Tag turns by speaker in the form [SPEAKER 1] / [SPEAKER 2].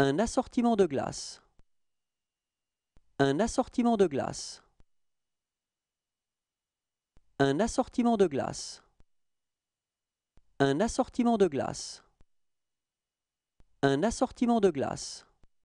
[SPEAKER 1] Un assortiment de glace. Un assortiment de glace. Un assortiment de glace. Un assortiment de glace. Un assortiment de glace.